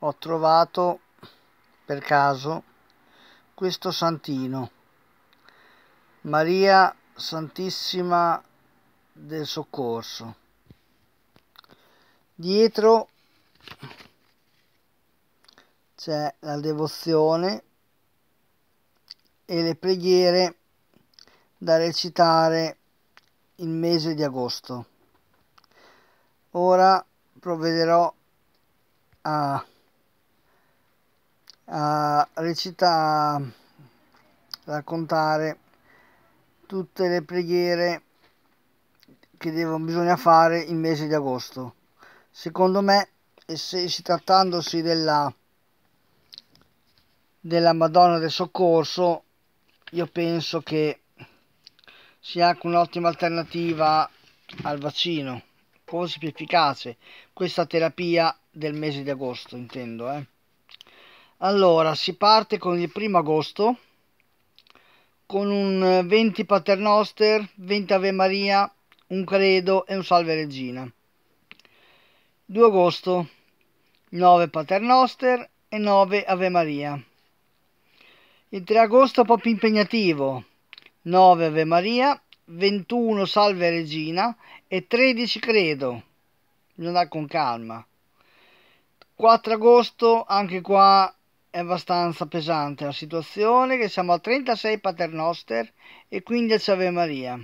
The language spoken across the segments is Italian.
ho trovato per caso questo santino Maria Santissima del Soccorso dietro c'è la devozione e le preghiere da recitare il mese di agosto ora provvederò a a recitare, raccontare tutte le preghiere che devono, bisogna fare in mese di agosto. Secondo me, e se, si trattandosi della, della Madonna del Soccorso, io penso che sia anche un'ottima alternativa al vaccino, forse più efficace. Questa terapia del mese di agosto, intendo, eh. Allora, si parte con il primo agosto con un 20 eh, paternoster, 20 Ave Maria, un credo e un Salve Regina. 2 agosto 9 paternoster e 9 Ave Maria. Il 3 agosto è un po' più impegnativo. 9 Ave Maria, 21 Salve Regina e 13 Credo. Non andare con calma. 4 agosto, anche qua è abbastanza pesante la situazione che siamo a 36 paternoster e 15 Ave Maria.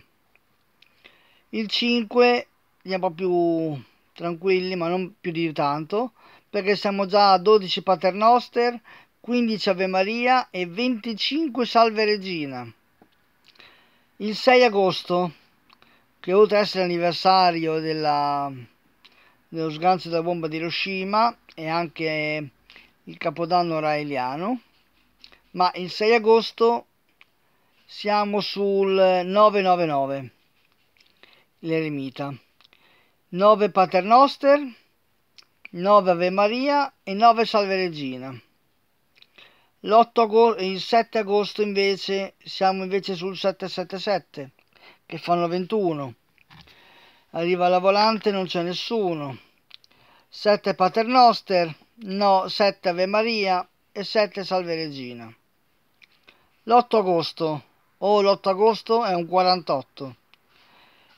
Il 5 andiamo più tranquilli ma non più di tanto perché siamo già a 12 paternoster, 15 Ave Maria e 25 Salve Regina. Il 6 agosto, che oltre ad essere l'anniversario della, dello sgancio della bomba di Hiroshima e anche il capodanno raeliano, ma il 6 agosto siamo sul 999, l'eremita, 9 paternoster, 9 Ave Maria e 9 Salve Regina. L'8 Agosto, il 7 agosto invece siamo invece sul 777 che fanno 21. Arriva la volante, non c'è nessuno. 7 paternoster, no 7 Ave Maria e 7 Salve Regina. L'8 agosto o l'8 agosto è un 48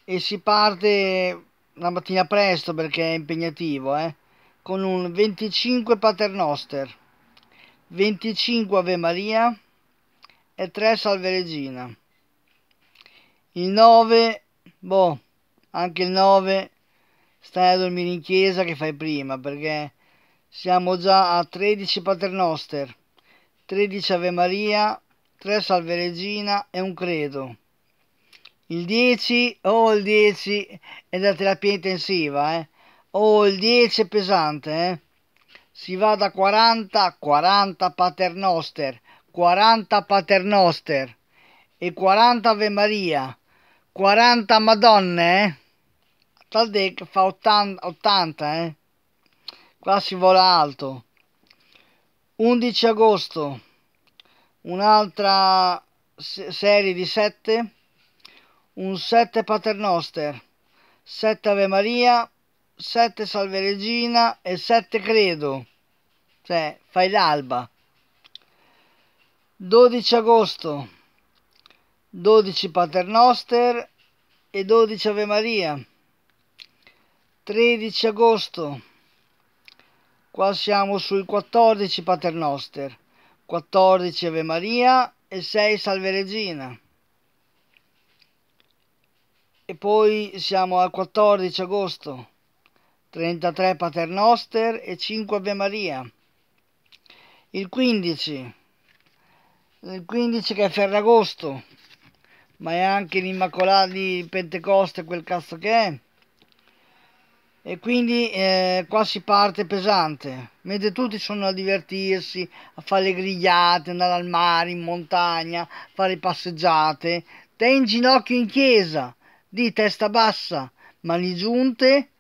e si parte la mattina presto perché è impegnativo, eh? con un 25 Paternoster, 25 Ave Maria e 3 Salve Regina. Il 9, boh, anche il 9 stai a dormire in chiesa che fai prima perché siamo già a 13 paternoster, 13 Ave Maria, 3 Salve Regina e un Credo. Il 10, oh il 10 è da terapia intensiva, eh. Oh il 10 è pesante, eh. Si va da 40 40 paternoster, 40 paternoster e 40 Ave Maria, 40 Madonne, eh. Taldec fa 80, 80 eh qua si vola alto 11 agosto un'altra serie di 7 un 7 paternoster 7 ave maria 7 salve regina e 7 credo cioè fai l'alba 12 agosto 12 paternoster e 12 ave maria 13 agosto Qua siamo sui 14 paternoster, 14 Ave Maria e 6 Salve Regina. E poi siamo al 14 agosto, 33 paternoster e 5 Ave Maria. Il 15, il 15 che è Ferragosto, ma è anche l'Immacolata di Pentecoste, quel cazzo che è e quindi eh, qua si parte pesante mentre tutti sono a divertirsi a fare le grigliate andare al mare in montagna fare passeggiate te in ginocchio in chiesa di testa bassa mani giunte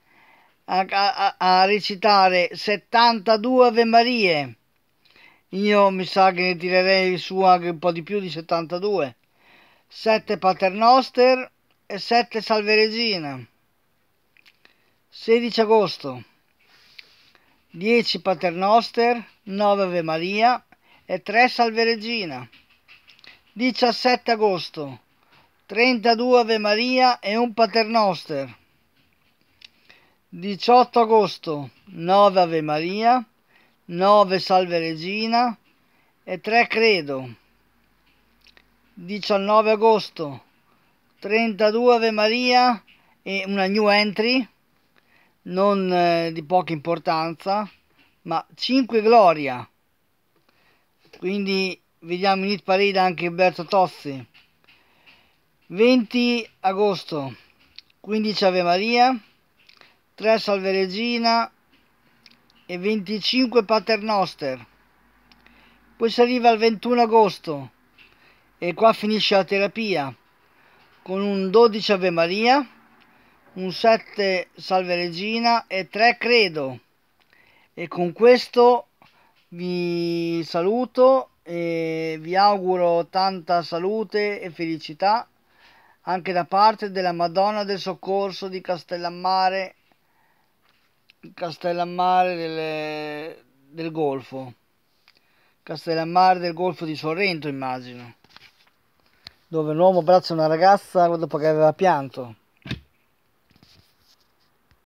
a, a, a recitare 72 Ave Marie io mi sa che ne tirerei su anche un po' di più di 72 7 paternoster e 7 salve regina 16 agosto 10 Paternoster 9 Ave Maria e 3 Salve Regina 17 agosto 32 Ave Maria e 1 Paternoster 18 agosto 9 Ave Maria 9 Salve Regina e 3 Credo 19 agosto 32 Ave Maria e una new entry non eh, di poca importanza ma 5 gloria quindi vediamo in it parade anche Berto Tossi 20 agosto 15 Ave Maria 3 Salve Regina e 25 Paternoster poi si arriva al 21 agosto e qua finisce la terapia con un 12 Ave Maria un 7 salve regina e 3 credo e con questo vi saluto e vi auguro tanta salute e felicità anche da parte della Madonna del Soccorso di Castellammare Castellammare del, del Golfo Castellammare del Golfo di Sorrento immagino dove un uomo abbraccia una ragazza dopo che aveva pianto